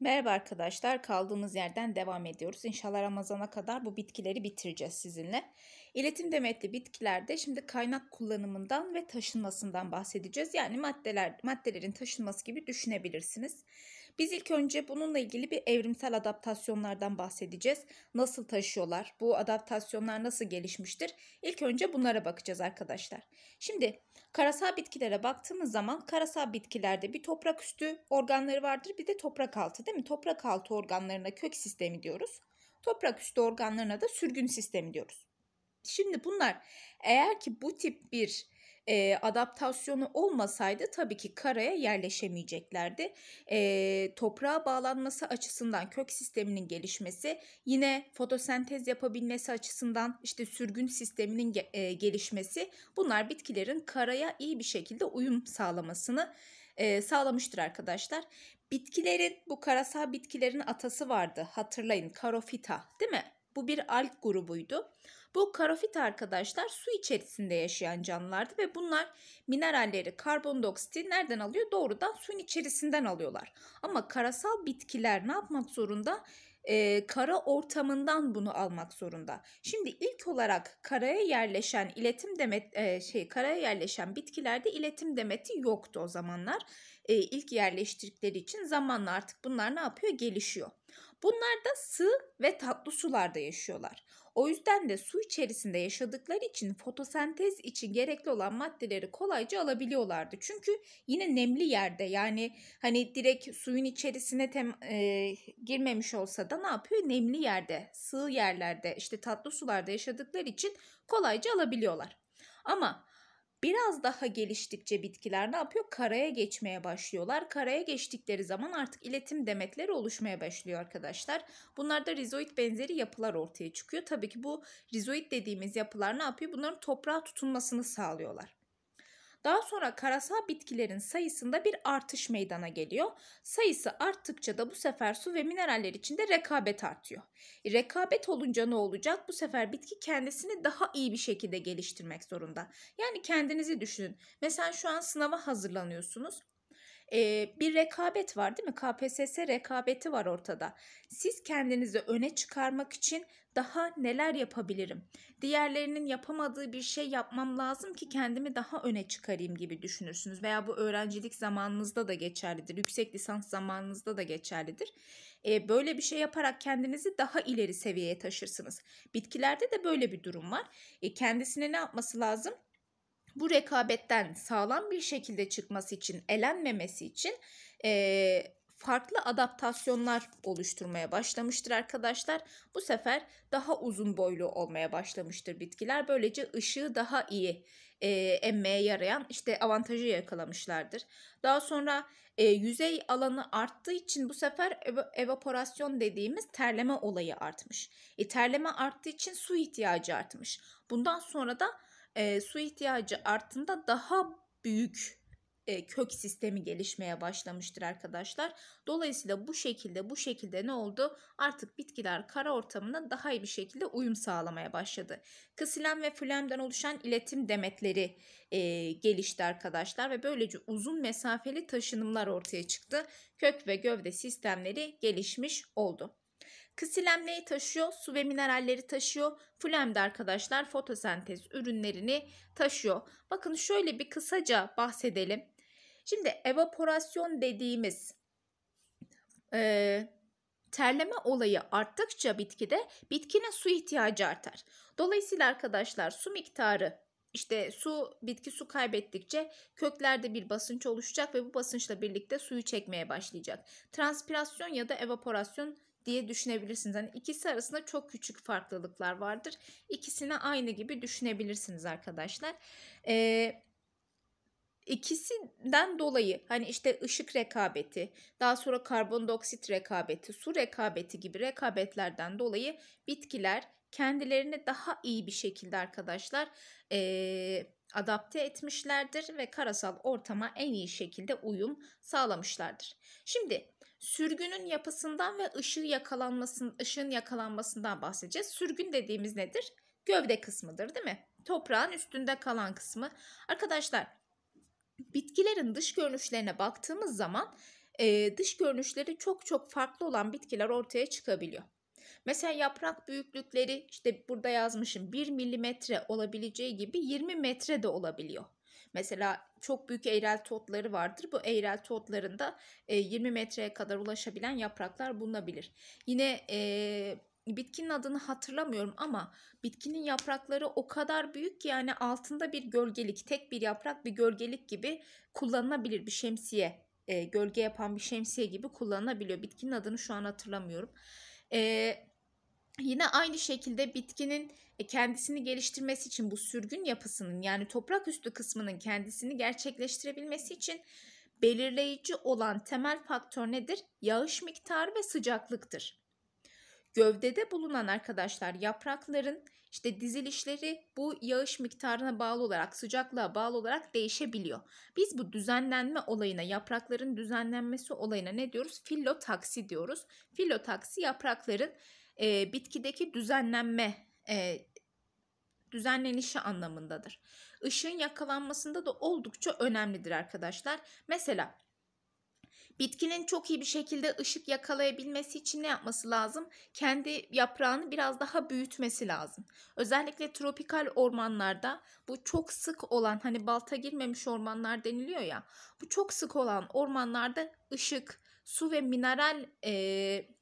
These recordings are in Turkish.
Merhaba arkadaşlar. Kaldığımız yerden devam ediyoruz. İnşallah Ramazan'a kadar bu bitkileri bitireceğiz sizinle. İletim demetli bitkilerde şimdi kaynak kullanımından ve taşınmasından bahsedeceğiz. Yani maddeler maddelerin taşınması gibi düşünebilirsiniz. Biz ilk önce bununla ilgili bir evrimsel adaptasyonlardan bahsedeceğiz. Nasıl taşıyorlar? Bu adaptasyonlar nasıl gelişmiştir? İlk önce bunlara bakacağız arkadaşlar. Şimdi karasal bitkilere baktığımız zaman karasal bitkilerde bir toprak üstü organları vardır bir de toprak altı değil mi? Toprak altı organlarına kök sistemi diyoruz. Toprak üstü organlarına da sürgün sistemi diyoruz. Şimdi bunlar eğer ki bu tip bir e, adaptasyonu olmasaydı tabii ki karaya yerleşemeyeceklerdi. E, toprağa bağlanması açısından kök sisteminin gelişmesi, yine fotosentez yapabilmesi açısından işte sürgün sisteminin e, gelişmesi bunlar bitkilerin karaya iyi bir şekilde uyum sağlamasını e, sağlamıştır arkadaşlar. Bitkilerin bu karasal bitkilerin atası vardı hatırlayın Karofita değil mi? Bu bir alg grubuydu. Bu karofit arkadaşlar su içerisinde yaşayan canlılardı ve bunlar mineralleri, karbondioksit nereden alıyor? Doğrudan suyun içerisinden alıyorlar. Ama karasal bitkiler ne yapmak zorunda? Ee, kara ortamından bunu almak zorunda. Şimdi ilk olarak karaya yerleşen iletim demet e, şey karaya yerleşen bitkilerde iletim demeti yoktu o zamanlar. E, ilk yerleştirdikleri için zamanla artık bunlar ne yapıyor? Gelişiyor. Bunlar da sığ ve tatlı sularda yaşıyorlar. O yüzden de su içerisinde yaşadıkları için fotosentez için gerekli olan maddeleri kolayca alabiliyorlardı. Çünkü yine nemli yerde yani hani direkt suyun içerisine tem, e, girmemiş olsa da ne yapıyor? Nemli yerde, sığ yerlerde, işte tatlı sularda yaşadıkları için kolayca alabiliyorlar. Ama Biraz daha geliştikçe bitkiler ne yapıyor? Karaya geçmeye başlıyorlar. Karaya geçtikleri zaman artık iletim demetleri oluşmaya başlıyor arkadaşlar. Bunlarda rizoid benzeri yapılar ortaya çıkıyor. Tabii ki bu rizoid dediğimiz yapılar ne yapıyor? Bunların toprağa tutunmasını sağlıyorlar. Daha sonra karasal bitkilerin sayısında bir artış meydana geliyor. Sayısı arttıkça da bu sefer su ve mineraller içinde rekabet artıyor. E, rekabet olunca ne olacak? Bu sefer bitki kendisini daha iyi bir şekilde geliştirmek zorunda. Yani kendinizi düşünün. Mesela şu an sınava hazırlanıyorsunuz e, bir rekabet var değil mi? KPSS rekabeti var ortada. Siz kendinizi öne çıkarmak için daha neler yapabilirim? Diğerlerinin yapamadığı bir şey yapmam lazım ki kendimi daha öne çıkarayım gibi düşünürsünüz. Veya bu öğrencilik zamanınızda da geçerlidir. Yüksek lisans zamanınızda da geçerlidir. E, böyle bir şey yaparak kendinizi daha ileri seviyeye taşırsınız. Bitkilerde de böyle bir durum var. E, kendisine ne yapması lazım? bu rekabetten sağlam bir şekilde çıkması için, elenmemesi için e, farklı adaptasyonlar oluşturmaya başlamıştır arkadaşlar. Bu sefer daha uzun boylu olmaya başlamıştır bitkiler. Böylece ışığı daha iyi e, emmeye yarayan işte avantajı yakalamışlardır. Daha sonra e, yüzey alanı arttığı için bu sefer ev evaporasyon dediğimiz terleme olayı artmış. E, terleme arttığı için su ihtiyacı artmış. Bundan sonra da e, su ihtiyacı arttığında daha büyük e, kök sistemi gelişmeye başlamıştır arkadaşlar. Dolayısıyla bu şekilde bu şekilde ne oldu? Artık bitkiler kara ortamına daha iyi bir şekilde uyum sağlamaya başladı. Kısilen ve fülemden oluşan iletim demetleri e, gelişti arkadaşlar ve böylece uzun mesafeli taşınımlar ortaya çıktı. Kök ve gövde sistemleri gelişmiş oldu. Ksilem taşıyor? Su ve mineralleri taşıyor. Flem de arkadaşlar fotosentez ürünlerini taşıyor. Bakın şöyle bir kısaca bahsedelim. Şimdi evaporasyon dediğimiz e, terleme olayı arttıkça bitkide bitkine su ihtiyacı artar. Dolayısıyla arkadaşlar su miktarı işte su bitki su kaybettikçe köklerde bir basınç oluşacak ve bu basınçla birlikte suyu çekmeye başlayacak. Transpirasyon ya da evaporasyon diye düşünebilirsiniz. Yani ikisi arasında çok küçük farklılıklar vardır. İkisini aynı gibi düşünebilirsiniz arkadaşlar. Ee, ikisinden dolayı hani işte ışık rekabeti, daha sonra karbondioksit rekabeti, su rekabeti gibi rekabetlerden dolayı bitkiler kendilerini daha iyi bir şekilde arkadaşlar e, adapte etmişlerdir ve karasal ortama en iyi şekilde uyum sağlamışlardır. Şimdi sürgünün yapısından ve ışığı yakalanmasın, ışığın yakalanmasından bahsedeceğiz. Sürgün dediğimiz nedir? Gövde kısmıdır değil mi? Toprağın üstünde kalan kısmı. Arkadaşlar bitkilerin dış görünüşlerine baktığımız zaman e, dış görünüşleri çok çok farklı olan bitkiler ortaya çıkabiliyor. Mesela yaprak büyüklükleri işte burada yazmışım 1 milimetre olabileceği gibi 20 metre de olabiliyor. Mesela çok büyük eğrel totları vardır. Bu eğrel totlarında 20 e, metreye kadar ulaşabilen yapraklar bulunabilir. Yine e, bitkinin adını hatırlamıyorum ama bitkinin yaprakları o kadar büyük ki yani altında bir gölgelik, tek bir yaprak bir gölgelik gibi kullanılabilir bir şemsiye. E, gölge yapan bir şemsiye gibi kullanılabiliyor. Bitkinin adını şu an hatırlamıyorum. E, Yine aynı şekilde bitkinin e, kendisini geliştirmesi için bu sürgün yapısının yani toprak üstü kısmının kendisini gerçekleştirebilmesi için belirleyici olan temel faktör nedir? Yağış miktarı ve sıcaklıktır. Gövdede bulunan arkadaşlar yaprakların işte dizilişleri bu yağış miktarına bağlı olarak, sıcaklığa bağlı olarak değişebiliyor. Biz bu düzenlenme olayına, yaprakların düzenlenmesi olayına ne diyoruz? Filotaksi diyoruz. Filotaksi yaprakların e, bitkideki düzenlenme e, düzenlenişi anlamındadır. Işığın yakalanmasında da oldukça önemlidir arkadaşlar. Mesela bitkinin çok iyi bir şekilde ışık yakalayabilmesi için ne yapması lazım? Kendi yaprağını biraz daha büyütmesi lazım. Özellikle tropikal ormanlarda bu çok sık olan hani balta girmemiş ormanlar deniliyor ya. Bu çok sık olan ormanlarda ışık, su ve mineral e,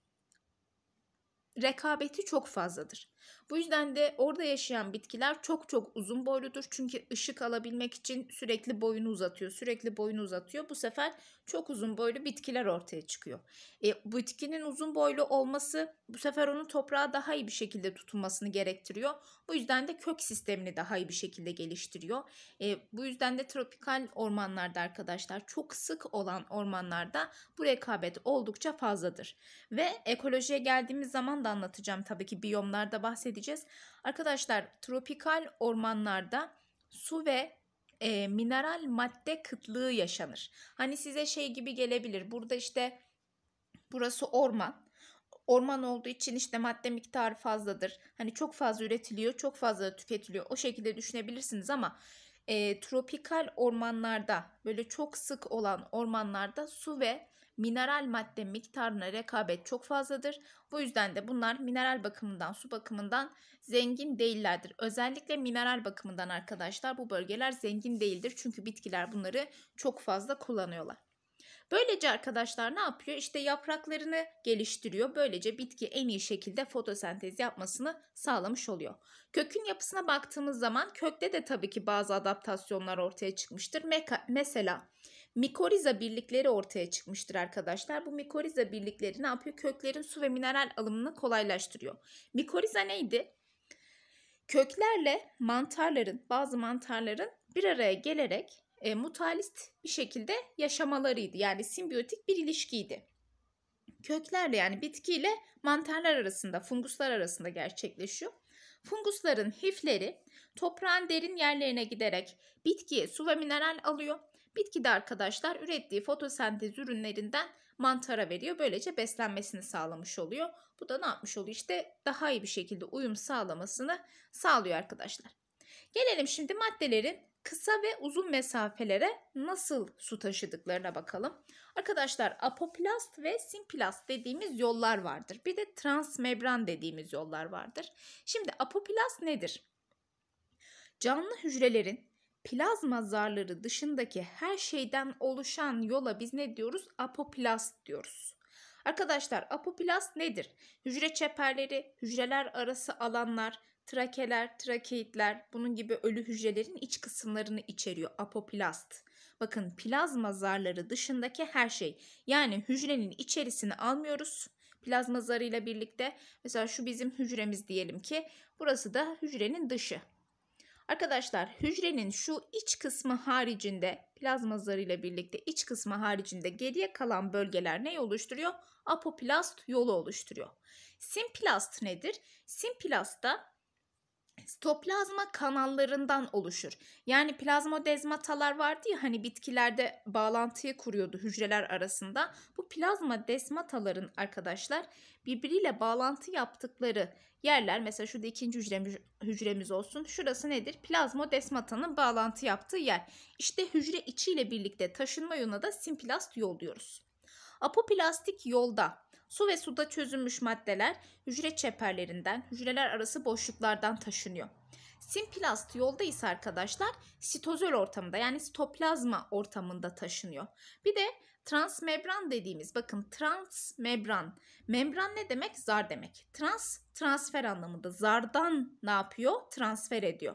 rekabeti çok fazladır. Bu yüzden de orada yaşayan bitkiler çok çok uzun boyludur. Çünkü ışık alabilmek için sürekli boyunu uzatıyor, sürekli boyunu uzatıyor. Bu sefer çok uzun boylu bitkiler ortaya çıkıyor. E, bu bitkinin uzun boylu olması bu sefer onun toprağa daha iyi bir şekilde tutunmasını gerektiriyor. Bu yüzden de kök sistemini daha iyi bir şekilde geliştiriyor. E, bu yüzden de tropikal ormanlarda arkadaşlar çok sık olan ormanlarda bu rekabet oldukça fazladır. Ve ekolojiye geldiğimiz zaman da anlatacağım tabii ki biyomlarda bahsedeceğiz. Arkadaşlar tropikal ormanlarda su ve e, mineral madde kıtlığı yaşanır. Hani size şey gibi gelebilir. Burada işte burası orman. Orman olduğu için işte madde miktarı fazladır. Hani çok fazla üretiliyor, çok fazla tüketiliyor. O şekilde düşünebilirsiniz ama e, tropikal ormanlarda böyle çok sık olan ormanlarda su ve mineral madde miktarına rekabet çok fazladır. Bu yüzden de bunlar mineral bakımından, su bakımından zengin değillerdir. Özellikle mineral bakımından arkadaşlar bu bölgeler zengin değildir. Çünkü bitkiler bunları çok fazla kullanıyorlar. Böylece arkadaşlar ne yapıyor? İşte yapraklarını geliştiriyor. Böylece bitki en iyi şekilde fotosentez yapmasını sağlamış oluyor. Kökün yapısına baktığımız zaman kökte de tabii ki bazı adaptasyonlar ortaya çıkmıştır. Meka mesela Mikoriza birlikleri ortaya çıkmıştır arkadaşlar. Bu mikoriza birlikleri ne yapıyor? Köklerin su ve mineral alımını kolaylaştırıyor. Mikoriza neydi? Köklerle mantarların, bazı mantarların bir araya gelerek e, mutalist bir şekilde yaşamalarıydı. Yani simbiyotik bir ilişkiydi. Köklerle yani bitkiyle mantarlar arasında, funguslar arasında gerçekleşiyor. Fungusların hifleri toprağın derin yerlerine giderek bitkiye su ve mineral alıyor Bitki de arkadaşlar ürettiği fotosentez ürünlerinden mantara veriyor. Böylece beslenmesini sağlamış oluyor. Bu da ne yapmış oluyor? İşte daha iyi bir şekilde uyum sağlamasını sağlıyor arkadaşlar. Gelelim şimdi maddelerin kısa ve uzun mesafelere nasıl su taşıdıklarına bakalım. Arkadaşlar apoplast ve simplast dediğimiz yollar vardır. Bir de transmembran dediğimiz yollar vardır. Şimdi apoplast nedir? Canlı hücrelerin plazma zarları dışındaki her şeyden oluşan yola biz ne diyoruz? Apoplast diyoruz. Arkadaşlar apoplast nedir? Hücre çeperleri, hücreler arası alanlar, trakeler, trakeitler bunun gibi ölü hücrelerin iç kısımlarını içeriyor apoplast. Bakın plazma zarları dışındaki her şey yani hücrenin içerisini almıyoruz plazma zarıyla birlikte. Mesela şu bizim hücremiz diyelim ki burası da hücrenin dışı. Arkadaşlar hücrenin şu iç kısmı haricinde plazma zarıyla birlikte iç kısmı haricinde geriye kalan bölgeler ne oluşturuyor? Apoplast yolu oluşturuyor. Simplast nedir? Simplast da Sitoplazma kanallarından oluşur. Yani plazmodezmatalar vardı ya hani bitkilerde bağlantıyı kuruyordu hücreler arasında. Bu plazma desmataların arkadaşlar birbiriyle bağlantı yaptıkları yerler mesela şurada ikinci hücremiz, hücremiz olsun. Şurası nedir? Plazmodesmatanın bağlantı yaptığı yer. İşte hücre içiyle birlikte taşınma yoluna da simplast yol diyoruz. Apoplastik yolda Su ve suda çözünmüş maddeler hücre çeperlerinden, hücreler arası boşluklardan taşınıyor. Simplast yolda ise arkadaşlar sitozol ortamında yani sitoplazma ortamında taşınıyor. Bir de transmembran dediğimiz bakın transmembran. Membran ne demek? Zar demek. Trans transfer anlamında zardan ne yapıyor? Transfer ediyor.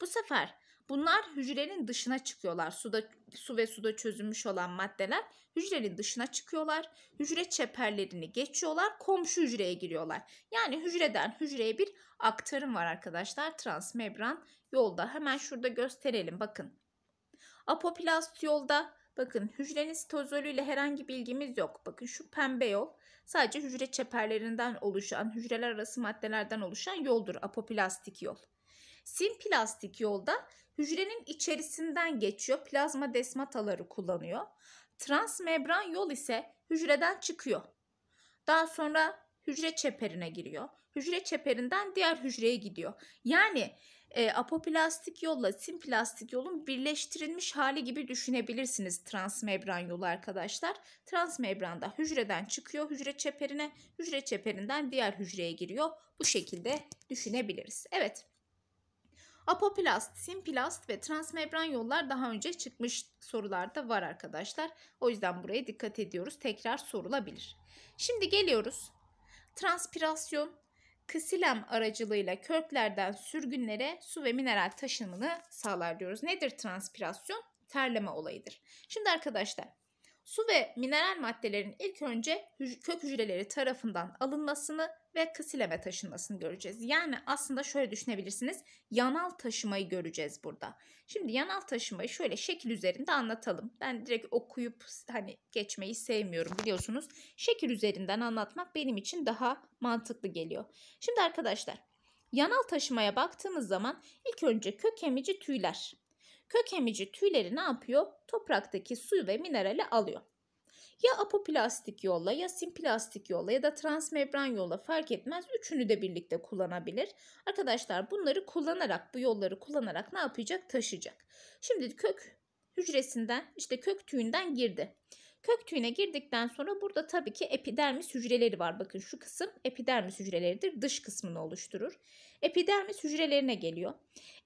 Bu sefer Bunlar hücrenin dışına çıkıyorlar. Suda su ve suda çözülmüş olan maddeler hücrenin dışına çıkıyorlar. Hücre çeperlerini geçiyorlar, komşu hücreye giriyorlar. Yani hücreden hücreye bir aktarım var arkadaşlar. Transmembran yolda. Hemen şurada gösterelim bakın. Apoplast yolda bakın hücrenin sitozolüyle herhangi bir ilgimiz yok. Bakın şu pembe yol sadece hücre çeperlerinden oluşan, hücreler arası maddelerden oluşan yoldur apoplastik yol. Simplastik yolda hücrenin içerisinden geçiyor. Plazma desmataları kullanıyor. Transmembran yol ise hücreden çıkıyor. Daha sonra hücre çeperine giriyor. Hücre çeperinden diğer hücreye gidiyor. Yani e, apoplastik yolla simplastik yolun birleştirilmiş hali gibi düşünebilirsiniz transmembran yolu arkadaşlar. Transmembranda hücreden çıkıyor hücre çeperine, hücre çeperinden diğer hücreye giriyor. Bu şekilde düşünebiliriz. Evet. Apoplast, simplast ve transmembran yollar daha önce çıkmış sorularda var arkadaşlar. O yüzden buraya dikkat ediyoruz. Tekrar sorulabilir. Şimdi geliyoruz. Transpirasyon, ksilem aracılığıyla köklerden sürgünlere su ve mineral taşınımını sağlar diyoruz. Nedir transpirasyon? Terleme olayıdır. Şimdi arkadaşlar su ve mineral maddelerin ilk önce kök hücreleri tarafından alınmasını ve ksileme taşınmasını göreceğiz. Yani aslında şöyle düşünebilirsiniz. Yanal taşımayı göreceğiz burada. Şimdi yanal taşımayı şöyle şekil üzerinde anlatalım. Ben direkt okuyup hani geçmeyi sevmiyorum biliyorsunuz. Şekil üzerinden anlatmak benim için daha mantıklı geliyor. Şimdi arkadaşlar yanal taşımaya baktığımız zaman ilk önce kök emici tüyler Kök emici tüyleri ne yapıyor? Topraktaki suyu ve minerali alıyor. Ya apoplastik yolla ya simplastik yolla ya da transmembran yolla fark etmez. Üçünü de birlikte kullanabilir. Arkadaşlar bunları kullanarak bu yolları kullanarak ne yapacak? Taşıyacak. Şimdi kök hücresinden işte kök tüyünden girdi. Kök tüyüne girdikten sonra burada tabii ki epidermis hücreleri var. Bakın şu kısım epidermis hücreleridir. Dış kısmını oluşturur. Epidermis hücrelerine geliyor.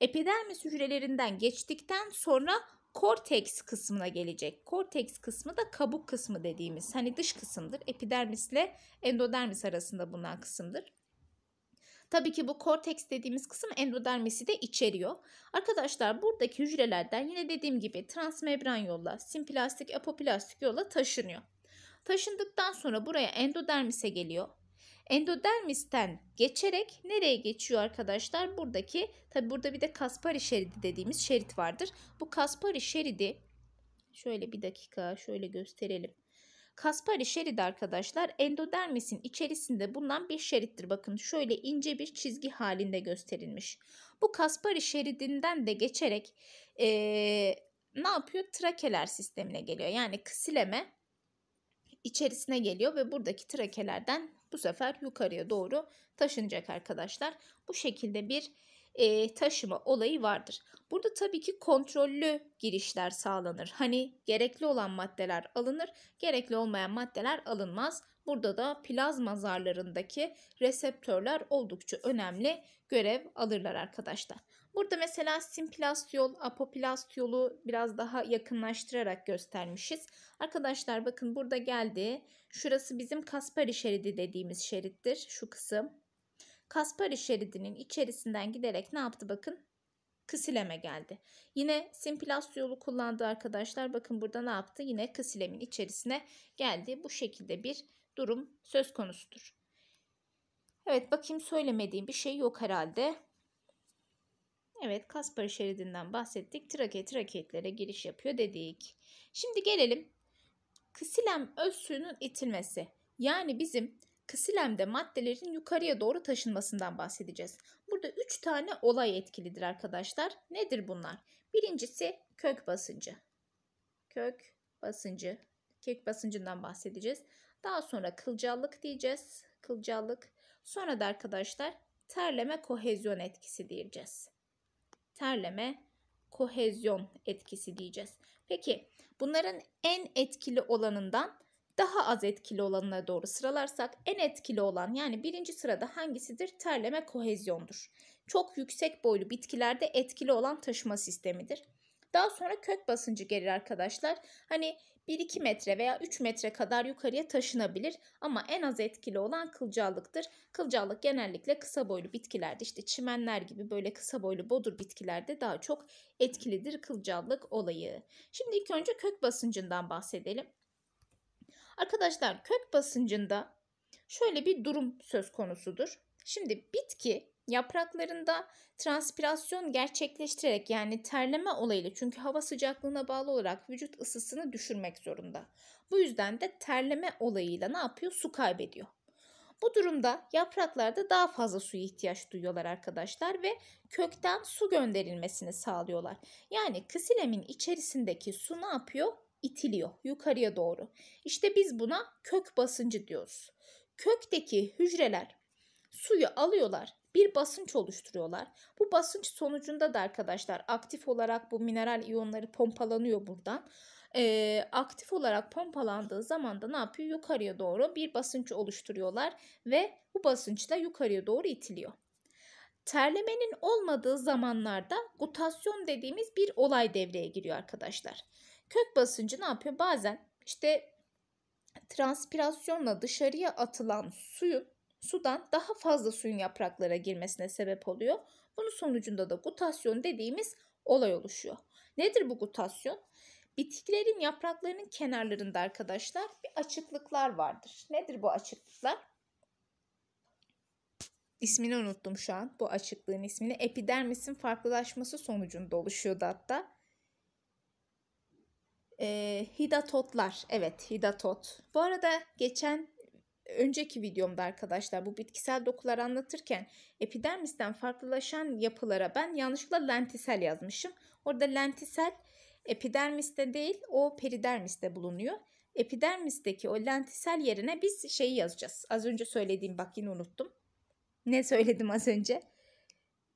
Epidermis hücrelerinden geçtikten sonra korteks kısmına gelecek. Korteks kısmı da kabuk kısmı dediğimiz hani dış kısımdır. Epidermisle endodermis arasında bulunan kısımdır. Tabii ki bu korteks dediğimiz kısım endodermisi de içeriyor. Arkadaşlar buradaki hücrelerden yine dediğim gibi transmembran yolla, simplastik, apoplastik yolla taşınıyor. Taşındıktan sonra buraya endodermise geliyor. Endodermisten geçerek nereye geçiyor arkadaşlar? Buradaki tabi burada bir de Kaspari şeridi dediğimiz şerit vardır. Bu Kaspari şeridi şöyle bir dakika şöyle gösterelim. Kaspari şeridi arkadaşlar endodermisin içerisinde bulunan bir şerittir. Bakın şöyle ince bir çizgi halinde gösterilmiş. Bu Kaspari şeridinden de geçerek e, ne yapıyor? Trakeler sistemine geliyor. Yani ksileme içerisine geliyor ve buradaki trakelerden bu sefer yukarıya doğru taşınacak arkadaşlar. Bu şekilde bir e, taşıma olayı vardır. Burada tabii ki kontrollü girişler sağlanır. Hani gerekli olan maddeler alınır, gerekli olmayan maddeler alınmaz. Burada da plazma zarlarındaki reseptörler oldukça önemli görev alırlar arkadaşlar. Burada mesela simplastiyol, apoplastiyolu biraz daha yakınlaştırarak göstermişiz. Arkadaşlar bakın burada geldi. Şurası bizim Kaspari şeridi dediğimiz şerittir şu kısım. Kaspari şeridinin içerisinden giderek ne yaptı bakın? Kısileme geldi. Yine simplast yolu kullandı arkadaşlar. Bakın burada ne yaptı? Yine kısilemin içerisine geldi. Bu şekilde bir durum söz konusudur. Evet bakayım söylemediğim bir şey yok herhalde. Evet kaspari şeridinden bahsettik. Trake traketlere giriş yapıyor dedik. Şimdi gelelim kısilem öz suyunun itilmesi. Yani bizim kısilemde maddelerin yukarıya doğru taşınmasından bahsedeceğiz. Burada 3 tane olay etkilidir arkadaşlar. Nedir bunlar? Birincisi kök basıncı. Kök basıncı. Kök basıncından bahsedeceğiz. Daha sonra kılcallık diyeceğiz. Kılcallık. Sonra da arkadaşlar terleme kohezyon etkisi diyeceğiz. Terleme kohezyon etkisi diyeceğiz. Peki bunların en etkili olanından daha az etkili olanına doğru sıralarsak en etkili olan yani birinci sırada hangisidir? Terleme kohezyondur. Çok yüksek boylu bitkilerde etkili olan taşıma sistemidir. Daha sonra kök basıncı gelir arkadaşlar. Hani 1-2 metre veya 3 metre kadar yukarıya taşınabilir ama en az etkili olan kılcallıktır. Kılcallık genellikle kısa boylu bitkilerde işte çimenler gibi böyle kısa boylu bodur bitkilerde daha çok etkilidir kılcallık olayı. Şimdi ilk önce kök basıncından bahsedelim. Arkadaşlar kök basıncında şöyle bir durum söz konusudur. Şimdi bitki yapraklarında transpirasyon gerçekleştirerek yani terleme olayıyla çünkü hava sıcaklığına bağlı olarak vücut ısısını düşürmek zorunda. Bu yüzden de terleme olayıyla ne yapıyor? Su kaybediyor. Bu durumda yapraklarda daha fazla suya ihtiyaç duyuyorlar arkadaşlar ve kökten su gönderilmesini sağlıyorlar. Yani kısilemin içerisindeki su ne yapıyor? itiliyor yukarıya doğru. İşte biz buna kök basıncı diyoruz. Kökteki hücreler suyu alıyorlar, bir basınç oluşturuyorlar. Bu basınç sonucunda da arkadaşlar aktif olarak bu mineral iyonları pompalanıyor buradan. Ee, aktif olarak pompalandığı zaman da ne yapıyor? Yukarıya doğru bir basınç oluşturuyorlar ve bu basınç da yukarıya doğru itiliyor. Terlemenin olmadığı zamanlarda gutasyon dediğimiz bir olay devreye giriyor arkadaşlar. Kök basıncı ne yapıyor? Bazen işte transpirasyonla dışarıya atılan suyun sudan daha fazla suyun yapraklara girmesine sebep oluyor. Bunun sonucunda da gutasyon dediğimiz olay oluşuyor. Nedir bu gutasyon? Bitkilerin yapraklarının kenarlarında arkadaşlar bir açıklıklar vardır. Nedir bu açıklıklar? İsmini unuttum şu an. Bu açıklığın ismini epidermisin farklılaşması sonucunda oluşuyordu hatta. E, hidatotlar. Evet hidatot. Bu arada geçen önceki videomda arkadaşlar bu bitkisel dokular anlatırken epidermisten farklılaşan yapılara ben yanlışlıkla lentisel yazmışım. Orada lentisel epidermiste değil o peridermiste bulunuyor. Epidermisteki o lentisel yerine biz şeyi yazacağız. Az önce söylediğim bak yine unuttum. Ne söyledim az önce?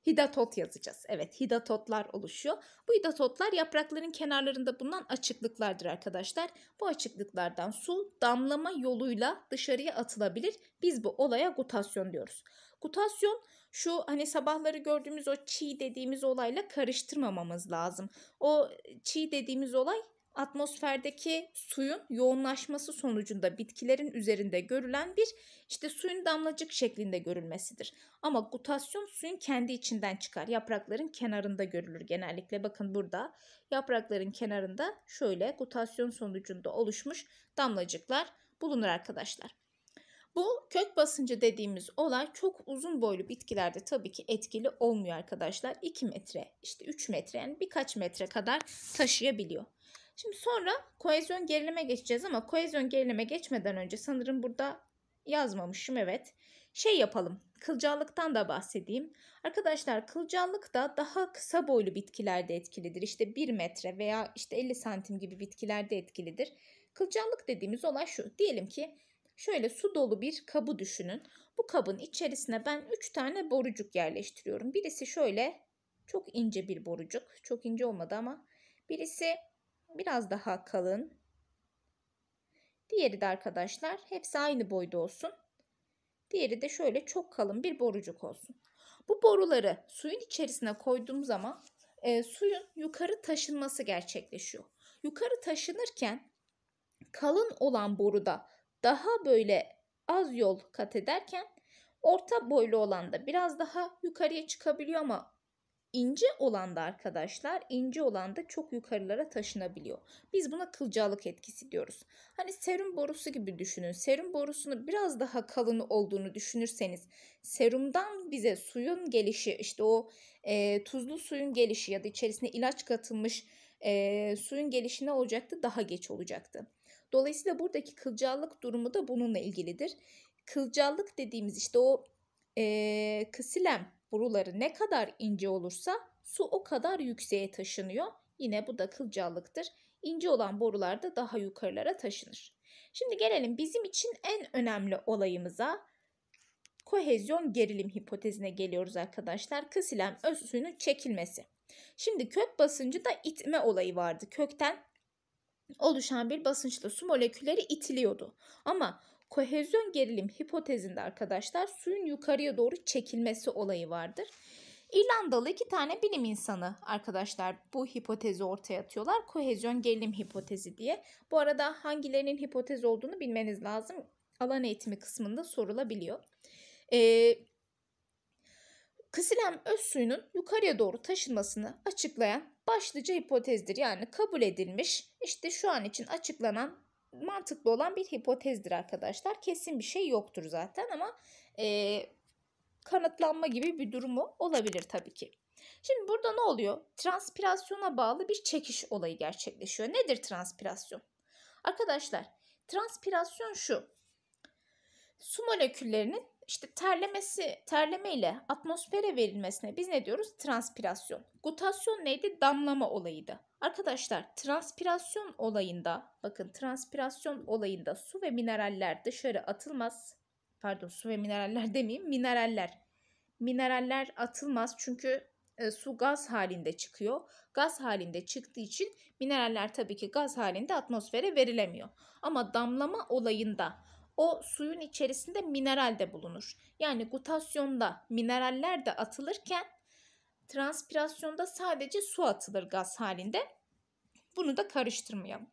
hidatot yazacağız. Evet hidatotlar oluşuyor. Bu hidatotlar yaprakların kenarlarında bulunan açıklıklardır arkadaşlar. Bu açıklıklardan su damlama yoluyla dışarıya atılabilir. Biz bu olaya gutasyon diyoruz. Gutasyon şu hani sabahları gördüğümüz o çiğ dediğimiz olayla karıştırmamamız lazım. O çiğ dediğimiz olay atmosferdeki suyun yoğunlaşması sonucunda bitkilerin üzerinde görülen bir işte suyun damlacık şeklinde görülmesidir. Ama gutasyon suyun kendi içinden çıkar. Yaprakların kenarında görülür genellikle. Bakın burada yaprakların kenarında şöyle gutasyon sonucunda oluşmuş damlacıklar bulunur arkadaşlar. Bu kök basıncı dediğimiz olay çok uzun boylu bitkilerde tabii ki etkili olmuyor arkadaşlar. 2 metre işte 3 metre yani birkaç metre kadar taşıyabiliyor. Şimdi sonra kohezyon gerilime geçeceğiz ama kohezyon gerilime geçmeden önce sanırım burada yazmamışım evet. Şey yapalım. Kılcallıktan da bahsedeyim. Arkadaşlar kılcallık da daha kısa boylu bitkilerde etkilidir. İşte 1 metre veya işte 50 santim gibi bitkilerde etkilidir. Kılcallık dediğimiz olay şu. Diyelim ki şöyle su dolu bir kabı düşünün. Bu kabın içerisine ben 3 tane borucuk yerleştiriyorum. Birisi şöyle çok ince bir borucuk. Çok ince olmadı ama birisi biraz daha kalın. Diğeri de arkadaşlar hepsi aynı boyda olsun. Diğeri de şöyle çok kalın bir borucuk olsun. Bu boruları suyun içerisine koyduğum zaman e, suyun yukarı taşınması gerçekleşiyor. Yukarı taşınırken kalın olan boruda daha böyle az yol kat ederken orta boylu olan da biraz daha yukarıya çıkabiliyor ama İnce olan da arkadaşlar ince olan da çok yukarılara taşınabiliyor. Biz buna kılcalık etkisi diyoruz. Hani serum borusu gibi düşünün. Serum borusunu biraz daha kalın olduğunu düşünürseniz serumdan bize suyun gelişi işte o e, tuzlu suyun gelişi ya da içerisine ilaç katılmış e, suyun gelişine olacaktı? Daha geç olacaktı. Dolayısıyla buradaki kılcallık durumu da bununla ilgilidir. Kılcallık dediğimiz işte o e, kısilem Boruları ne kadar ince olursa su o kadar yükseğe taşınıyor. Yine bu da kılcallıktır. İnce olan borular da daha yukarılara taşınır. Şimdi gelelim bizim için en önemli olayımıza. Kohezyon gerilim hipotezine geliyoruz arkadaşlar. Kısilem öz suyunun çekilmesi. Şimdi kök basıncı da itme olayı vardı. Kökten oluşan bir basınçla su molekülleri itiliyordu. Ama kohezyon gerilim hipotezinde arkadaşlar suyun yukarıya doğru çekilmesi olayı vardır. İrlandalı iki tane bilim insanı arkadaşlar bu hipotezi ortaya atıyorlar. Kohezyon gerilim hipotezi diye. Bu arada hangilerinin hipotez olduğunu bilmeniz lazım. Alan eğitimi kısmında sorulabiliyor. Ee, kısilem öz suyunun yukarıya doğru taşınmasını açıklayan başlıca hipotezdir. Yani kabul edilmiş işte şu an için açıklanan mantıklı olan bir hipotezdir arkadaşlar. Kesin bir şey yoktur zaten ama e, kanıtlanma gibi bir durumu olabilir tabii ki. Şimdi burada ne oluyor? Transpirasyona bağlı bir çekiş olayı gerçekleşiyor. Nedir transpirasyon? Arkadaşlar transpirasyon şu. Su moleküllerinin işte terlemesi terleme ile atmosfere verilmesine biz ne diyoruz? Transpirasyon. Gutasyon neydi? Damlama olayıydı. Arkadaşlar transpirasyon olayında bakın transpirasyon olayında su ve mineraller dışarı atılmaz. Pardon su ve mineraller demeyeyim mineraller. Mineraller atılmaz çünkü e, su gaz halinde çıkıyor. Gaz halinde çıktığı için mineraller tabii ki gaz halinde atmosfere verilemiyor. Ama damlama olayında o suyun içerisinde mineral de bulunur. Yani gutasyonda mineraller de atılırken transpirasyonda sadece su atılır gaz halinde. Bunu da karıştırmayalım.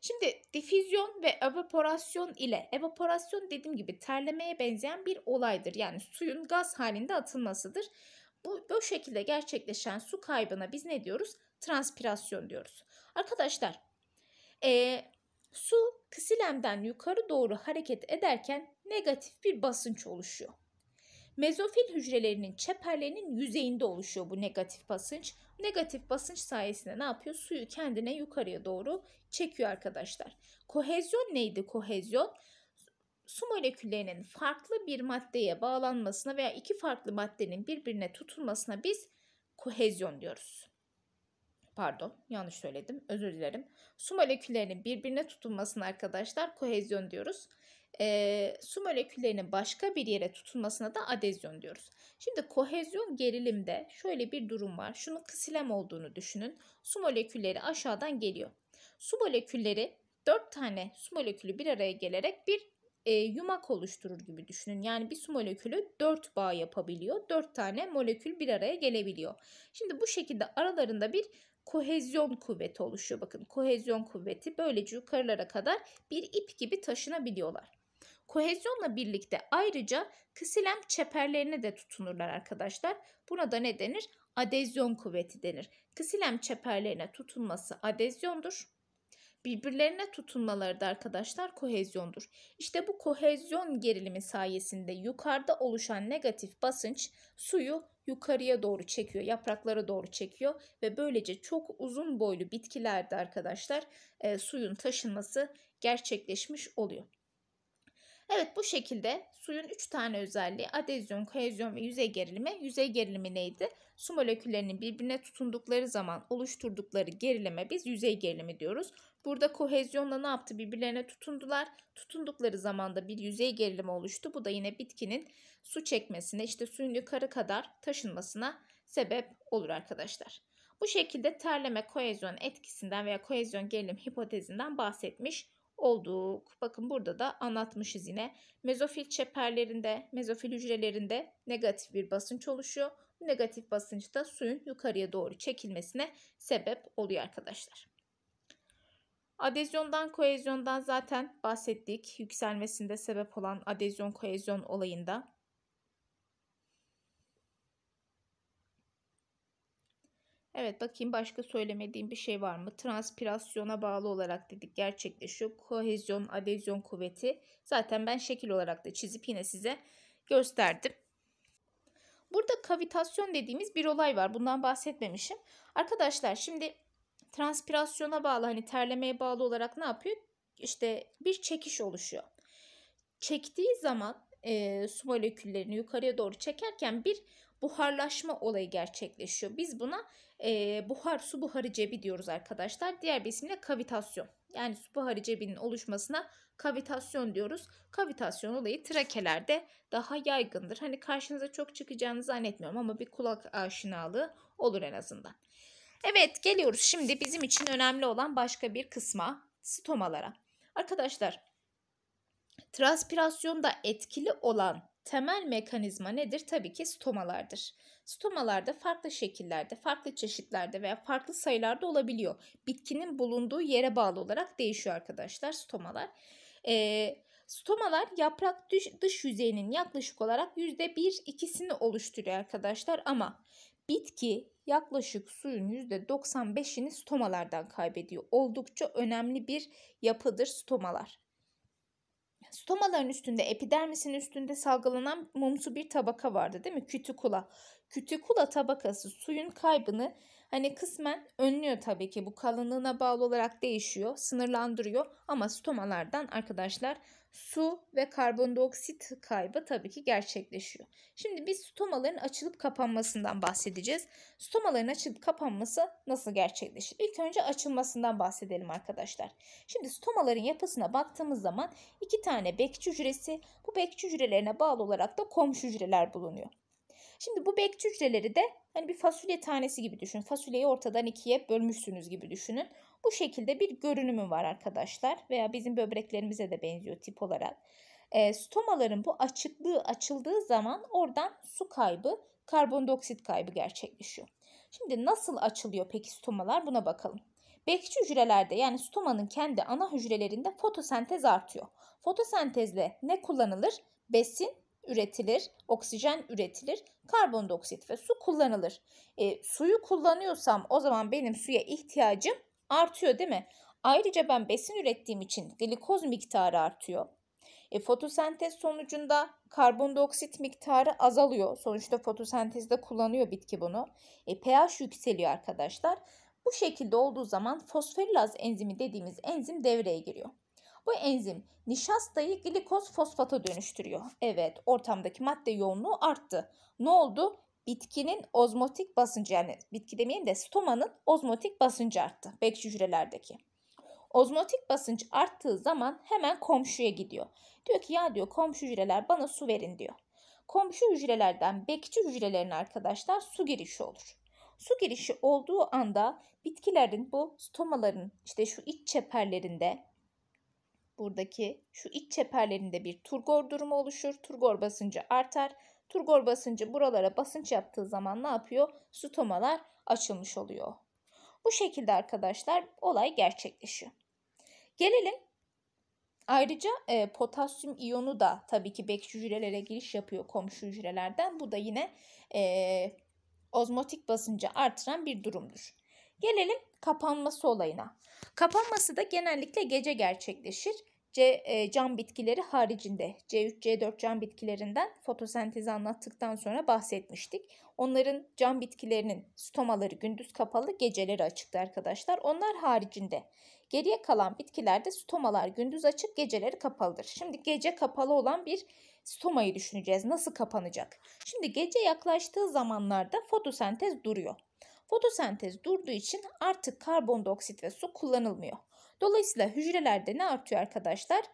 Şimdi difüzyon ve evaporasyon ile evaporasyon dediğim gibi terlemeye benzeyen bir olaydır. Yani suyun gaz halinde atılmasıdır. Bu, bu şekilde gerçekleşen su kaybına biz ne diyoruz? Transpirasyon diyoruz. Arkadaşlar e, Su kasilemden yukarı doğru hareket ederken negatif bir basınç oluşuyor. Mezofil hücrelerinin çeperlerinin yüzeyinde oluşuyor bu negatif basınç. Negatif basınç sayesinde ne yapıyor? Suyu kendine yukarıya doğru çekiyor arkadaşlar. Kohezyon neydi kohezyon? Su moleküllerinin farklı bir maddeye bağlanmasına veya iki farklı maddenin birbirine tutulmasına biz kohezyon diyoruz pardon yanlış söyledim özür dilerim. Su moleküllerinin birbirine tutunmasına arkadaşlar kohezyon diyoruz. E, su moleküllerinin başka bir yere tutunmasına da adezyon diyoruz. Şimdi kohezyon gerilimde şöyle bir durum var. Şunun kısilem olduğunu düşünün. Su molekülleri aşağıdan geliyor. Su molekülleri 4 tane su molekülü bir araya gelerek bir e, yumak oluşturur gibi düşünün. Yani bir su molekülü 4 bağ yapabiliyor. 4 tane molekül bir araya gelebiliyor. Şimdi bu şekilde aralarında bir kohezyon kuvveti oluşuyor. Bakın kohezyon kuvveti böylece yukarılara kadar bir ip gibi taşınabiliyorlar. Kohezyonla birlikte ayrıca kısilem çeperlerine de tutunurlar arkadaşlar. Buna da ne denir? Adezyon kuvveti denir. Kısilem çeperlerine tutunması adezyondur birbirlerine tutunmaları da arkadaşlar kohezyondur. İşte bu kohezyon gerilimi sayesinde yukarıda oluşan negatif basınç suyu yukarıya doğru çekiyor, yapraklara doğru çekiyor ve böylece çok uzun boylu bitkilerde arkadaşlar e, suyun taşınması gerçekleşmiş oluyor. Evet bu şekilde suyun 3 tane özelliği adezyon, kohezyon ve yüzey gerilimi. Yüzey gerilimi neydi? Su moleküllerinin birbirine tutundukları zaman oluşturdukları gerilime biz yüzey gerilimi diyoruz. Burada kohezyonla ne yaptı? Birbirlerine tutundular. Tutundukları zaman da bir yüzey gerilimi oluştu. Bu da yine bitkinin su çekmesine işte suyun yukarı kadar taşınmasına sebep olur arkadaşlar. Bu şekilde terleme kohezyon etkisinden veya kohezyon gerilim hipotezinden bahsetmiş olduk. Bakın burada da anlatmışız yine. Mezofil çeperlerinde, mezofil hücrelerinde negatif bir basınç oluşuyor. Bu negatif basınç da suyun yukarıya doğru çekilmesine sebep oluyor arkadaşlar. Adezyondan koezyondan zaten bahsettik. Yükselmesinde sebep olan adezyon koezyon olayında. Evet bakayım başka söylemediğim bir şey var mı? Transpirasyona bağlı olarak dedik gerçekleşiyor. Kohezyon, adezyon kuvveti. Zaten ben şekil olarak da çizip yine size gösterdim. Burada kavitasyon dediğimiz bir olay var. Bundan bahsetmemişim. Arkadaşlar şimdi transpirasyona bağlı hani terlemeye bağlı olarak ne yapıyor? İşte bir çekiş oluşuyor. Çektiği zaman e, su moleküllerini yukarıya doğru çekerken bir buharlaşma olayı gerçekleşiyor. Biz buna e, buhar, su buharı cebi diyoruz arkadaşlar. Diğer bir isimle kavitasyon. Yani su buharı cebinin oluşmasına kavitasyon diyoruz. Kavitasyon olayı trakelerde daha yaygındır. Hani karşınıza çok çıkacağını zannetmiyorum ama bir kulak aşinalığı olur en azından. Evet geliyoruz şimdi bizim için önemli olan başka bir kısma stomalara. Arkadaşlar transpirasyonda etkili olan temel mekanizma nedir? Tabii ki stomalardır. Stomalarda farklı şekillerde, farklı çeşitlerde veya farklı sayılarda olabiliyor. Bitkinin bulunduğu yere bağlı olarak değişiyor arkadaşlar stomalar. E, stomalar yaprak dış, dış yüzeyinin yaklaşık olarak %1-2'sini oluşturuyor arkadaşlar ama bitki yaklaşık suyun %95'ini stomalardan kaybediyor. Oldukça önemli bir yapıdır stomalar. Stomaların üstünde, epidermisin üstünde salgılanan mumsu bir tabaka vardı değil mi? Kütükula. Kütükula tabakası suyun kaybını hani kısmen önlüyor tabii ki. Bu kalınlığına bağlı olarak değişiyor, sınırlandırıyor ama stomalardan arkadaşlar su ve karbondioksit kaybı tabii ki gerçekleşiyor. Şimdi biz stomaların açılıp kapanmasından bahsedeceğiz. Stomaların açılıp kapanması nasıl gerçekleşir? İlk önce açılmasından bahsedelim arkadaşlar. Şimdi stomaların yapısına baktığımız zaman iki tane bekçi hücresi, bu bekçi hücrelerine bağlı olarak da komşu hücreler bulunuyor. Şimdi bu bekçi hücreleri de hani bir fasulye tanesi gibi düşün. Fasulyeyi ortadan ikiye bölmüşsünüz gibi düşünün. Bu şekilde bir görünümü var arkadaşlar veya bizim böbreklerimize de benziyor tip olarak. E, stomaların bu açıklığı açıldığı zaman oradan su kaybı, karbondioksit kaybı gerçekleşiyor. Şimdi nasıl açılıyor peki stomalar buna bakalım. Bekçi hücrelerde yani stomanın kendi ana hücrelerinde fotosentez artıyor. Fotosentezle ne kullanılır? Besin üretilir, oksijen üretilir, karbondioksit ve su kullanılır. E, suyu kullanıyorsam o zaman benim suya ihtiyacım Artıyor değil mi? Ayrıca ben besin ürettiğim için glikoz miktarı artıyor. E, fotosentez sonucunda karbondioksit miktarı azalıyor. Sonuçta fotosentezde kullanıyor bitki bunu. E, pH yükseliyor arkadaşlar. Bu şekilde olduğu zaman fosforilaz enzimi dediğimiz enzim devreye giriyor. Bu enzim nişastayı glikoz fosfata dönüştürüyor. Evet ortamdaki madde yoğunluğu arttı. Ne oldu? bitkinin ozmotik basıncı yani bitki demeyeyim de stomanın ozmotik basıncı arttı bekçi hücrelerdeki. Ozmotik basınç arttığı zaman hemen komşuya gidiyor. Diyor ki ya diyor komşu hücreler bana su verin diyor. Komşu hücrelerden bekçi hücrelerin arkadaşlar su girişi olur. Su girişi olduğu anda bitkilerin bu stomaların işte şu iç çeperlerinde buradaki şu iç çeperlerinde bir turgor durumu oluşur. Turgor basıncı artar Turgor basıncı buralara basınç yaptığı zaman ne yapıyor? Stomalar açılmış oluyor. Bu şekilde arkadaşlar olay gerçekleşiyor. Gelelim Ayrıca e, potasyum iyonu da tabii ki bek hücrelere giriş yapıyor komşu hücrelerden. Bu da yine e, ozmotik basıncı artıran bir durumdur. Gelelim kapanması olayına. Kapanması da genellikle gece gerçekleşir. C, e, cam bitkileri haricinde C3, C4 cam bitkilerinden fotosentezi anlattıktan sonra bahsetmiştik. Onların cam bitkilerinin stomaları gündüz kapalı, geceleri açıktı arkadaşlar. Onlar haricinde geriye kalan bitkilerde stomalar gündüz açık, geceleri kapalıdır. Şimdi gece kapalı olan bir stomayı düşüneceğiz. Nasıl kapanacak? Şimdi gece yaklaştığı zamanlarda fotosentez duruyor. Fotosentez durduğu için artık karbondioksit ve su kullanılmıyor. Dolayısıyla hücrelerde ne artıyor arkadaşlar?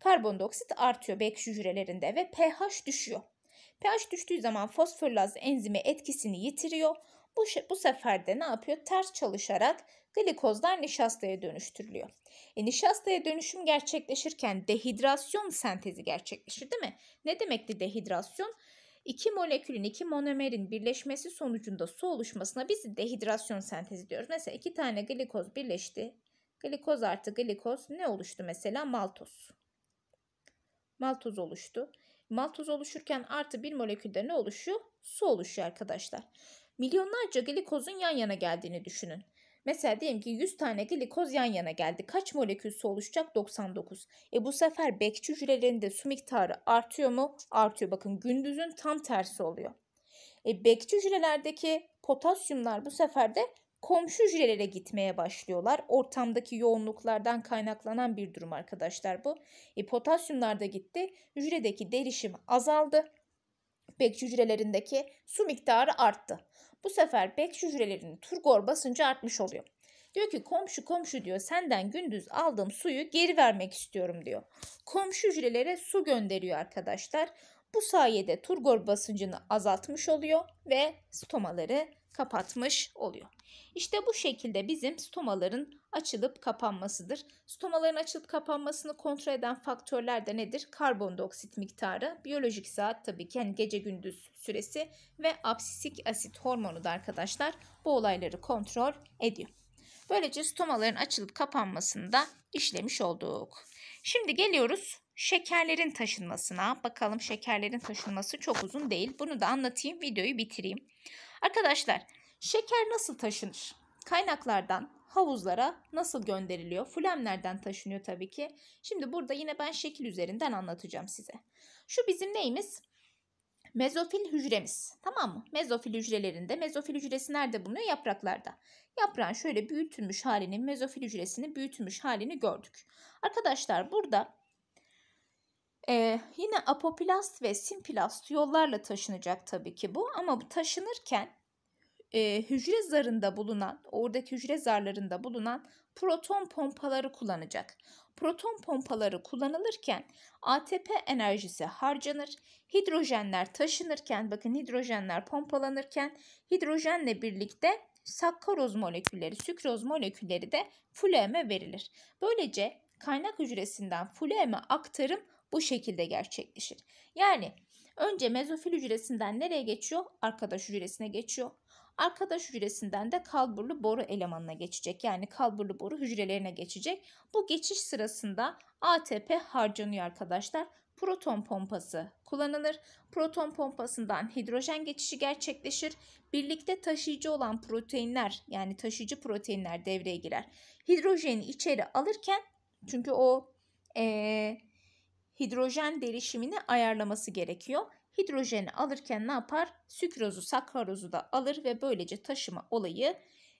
Karbondioksit artıyor BK hücrelerinde ve pH düşüyor. pH düştüğü zaman fosforlaz enzimi etkisini yitiriyor. Bu, bu sefer de ne yapıyor? Ters çalışarak glikozlar nişastaya dönüştürülüyor. E, nişastaya dönüşüm gerçekleşirken dehidrasyon sentezi gerçekleşir değil mi? Ne demekti dehidrasyon? İki molekülün, iki monomerin birleşmesi sonucunda su oluşmasına biz dehidrasyon sentezi diyoruz. Mesela iki tane glikoz birleşti, Glikoz artı glikoz ne oluştu mesela? Maltoz. Maltoz oluştu. Maltoz oluşurken artı bir molekülde ne oluşuyor? Su oluşuyor arkadaşlar. Milyonlarca glikozun yan yana geldiğini düşünün. Mesela diyelim ki 100 tane glikoz yan yana geldi. Kaç molekül su oluşacak? 99. E bu sefer bekçi hücrelerinde su miktarı artıyor mu? Artıyor. Bakın gündüzün tam tersi oluyor. E bekçi hücrelerdeki potasyumlar bu sefer de komşu hücrelere gitmeye başlıyorlar. Ortamdaki yoğunluklardan kaynaklanan bir durum arkadaşlar bu. E, potasyumlar da gitti. Hücredeki derişim azaldı. Bekçi hücrelerindeki su miktarı arttı. Bu sefer bekçi hücrelerinin turgor basıncı artmış oluyor. Diyor ki komşu komşu diyor senden gündüz aldığım suyu geri vermek istiyorum diyor. Komşu hücrelere su gönderiyor arkadaşlar. Bu sayede turgor basıncını azaltmış oluyor ve stomaları kapatmış oluyor. İşte bu şekilde bizim stomaların açılıp kapanmasıdır. Stomaların açılıp kapanmasını kontrol eden faktörler de nedir? Karbondioksit miktarı, biyolojik saat tabii ki yani gece gündüz süresi ve absisik asit hormonu da arkadaşlar bu olayları kontrol ediyor. Böylece stomaların açılıp kapanmasını da işlemiş olduk. Şimdi geliyoruz şekerlerin taşınmasına. Bakalım şekerlerin taşınması çok uzun değil. Bunu da anlatayım, videoyu bitireyim. Arkadaşlar Şeker nasıl taşınır? Kaynaklardan havuzlara nasıl gönderiliyor? Fulemlerden taşınıyor tabii ki. Şimdi burada yine ben şekil üzerinden anlatacağım size. Şu bizim neyimiz? Mezofil hücremiz. Tamam mı? Mezofil hücrelerinde mezofil hücresi nerede bulunuyor? Yapraklarda. Yaprağın şöyle büyütülmüş halini, mezofil hücresinin büyütülmüş halini gördük. Arkadaşlar burada ee, yine apoplast ve simplast yollarla taşınacak tabii ki bu ama bu taşınırken e, hücre zarında bulunan, oradaki hücre zarlarında bulunan proton pompaları kullanacak. Proton pompaları kullanılırken ATP enerjisi harcanır. Hidrojenler taşınırken, bakın hidrojenler pompalanırken hidrojenle birlikte sakkaroz molekülleri, sükroz molekülleri de fuleme verilir. Böylece kaynak hücresinden fuleme aktarım bu şekilde gerçekleşir. Yani önce mezofil hücresinden nereye geçiyor? Arkadaş hücresine geçiyor. Arkadaş hücresinden de kalburlu boru elemanına geçecek. Yani kalburlu boru hücrelerine geçecek. Bu geçiş sırasında ATP harcanıyor arkadaşlar. Proton pompası kullanılır. Proton pompasından hidrojen geçişi gerçekleşir. Birlikte taşıyıcı olan proteinler yani taşıyıcı proteinler devreye girer. Hidrojeni içeri alırken çünkü o ee, hidrojen derişimini ayarlaması gerekiyor hidrojeni alırken ne yapar? Sükrozu, sakkarozu da alır ve böylece taşıma olayı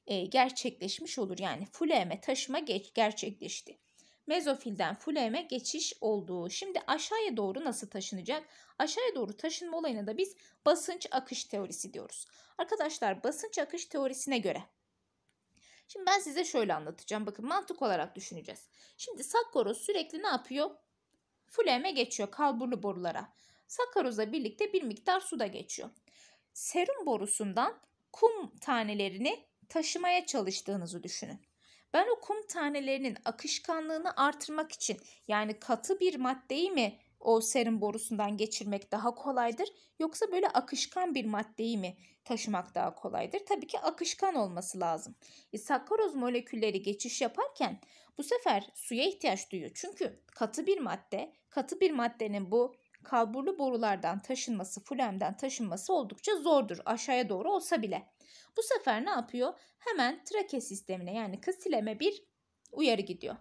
e, gerçekleşmiş olur. Yani fuleme taşıma geç, gerçekleşti. Mezofilden fuleme geçiş oldu. Şimdi aşağıya doğru nasıl taşınacak? Aşağıya doğru taşınma olayına da biz basınç akış teorisi diyoruz. Arkadaşlar basınç akış teorisine göre Şimdi ben size şöyle anlatacağım. Bakın mantık olarak düşüneceğiz. Şimdi Sakkoro sürekli ne yapıyor? Fuleme geçiyor kalburlu borulara. Sakaroza birlikte bir miktar su da geçiyor. Serum borusundan kum tanelerini taşımaya çalıştığınızı düşünün. Ben o kum tanelerinin akışkanlığını artırmak için yani katı bir maddeyi mi o serum borusundan geçirmek daha kolaydır yoksa böyle akışkan bir maddeyi mi taşımak daha kolaydır? Tabii ki akışkan olması lazım. E, sakkaroz molekülleri geçiş yaparken bu sefer suya ihtiyaç duyuyor. Çünkü katı bir madde, katı bir maddenin bu kalburlu borulardan taşınması, fulemden taşınması oldukça zordur aşağıya doğru olsa bile. Bu sefer ne yapıyor? Hemen trake sistemine yani kısileme bir uyarı gidiyor.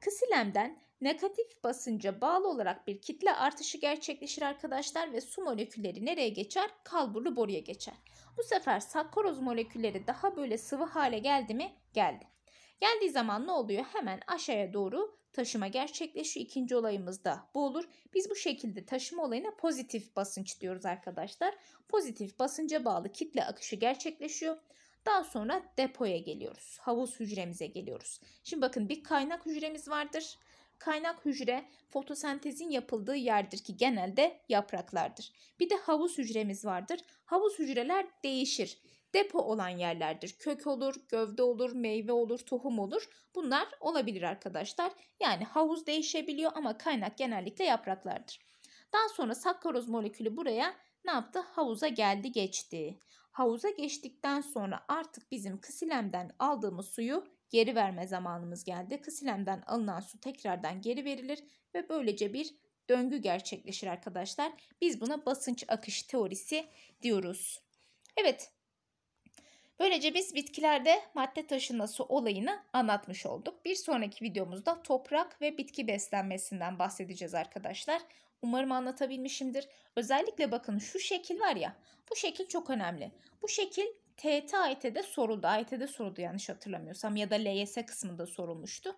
Kısilemden negatif basınca bağlı olarak bir kitle artışı gerçekleşir arkadaşlar ve su molekülleri nereye geçer? Kalburlu boruya geçer. Bu sefer sakkaroz molekülleri daha böyle sıvı hale geldi mi? Geldi. Geldiği zaman ne oluyor? Hemen aşağıya doğru taşıma gerçekleşiyor. İkinci olayımız da bu olur. Biz bu şekilde taşıma olayına pozitif basınç diyoruz arkadaşlar. Pozitif basınca bağlı kitle akışı gerçekleşiyor. Daha sonra depoya geliyoruz. Havuz hücremize geliyoruz. Şimdi bakın bir kaynak hücremiz vardır. Kaynak hücre fotosentezin yapıldığı yerdir ki genelde yapraklardır. Bir de havuz hücremiz vardır. Havuz hücreler değişir depo olan yerlerdir. Kök olur, gövde olur, meyve olur, tohum olur. Bunlar olabilir arkadaşlar. Yani havuz değişebiliyor ama kaynak genellikle yapraklardır. Daha sonra sakkaroz molekülü buraya ne yaptı? Havuza geldi geçti. Havuza geçtikten sonra artık bizim kasilemden aldığımız suyu geri verme zamanımız geldi. Kasilemden alınan su tekrardan geri verilir ve böylece bir döngü gerçekleşir arkadaşlar. Biz buna basınç akış teorisi diyoruz. Evet Böylece biz bitkilerde madde taşınması olayını anlatmış olduk. Bir sonraki videomuzda toprak ve bitki beslenmesinden bahsedeceğiz arkadaşlar. Umarım anlatabilmişimdir. Özellikle bakın şu şekil var ya. Bu şekil çok önemli. Bu şekil TT AYT'de soruldu. AYT'de soruldu yanlış hatırlamıyorsam ya da LYS kısmında sorulmuştu.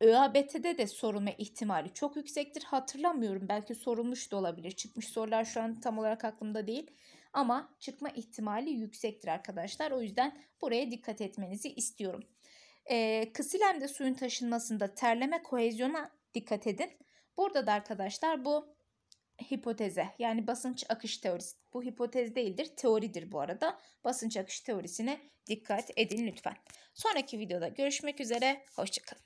ÖABT'de de sorulma ihtimali çok yüksektir. Hatırlamıyorum belki sorulmuş da olabilir. Çıkmış sorular şu an tam olarak aklımda değil ama çıkma ihtimali yüksektir arkadaşlar. O yüzden buraya dikkat etmenizi istiyorum. E, ee, kısilemde suyun taşınmasında terleme kohezyona dikkat edin. Burada da arkadaşlar bu hipoteze yani basınç akış teorisi. Bu hipotez değildir teoridir bu arada. Basınç akış teorisine dikkat edin lütfen. Sonraki videoda görüşmek üzere. Hoşçakalın.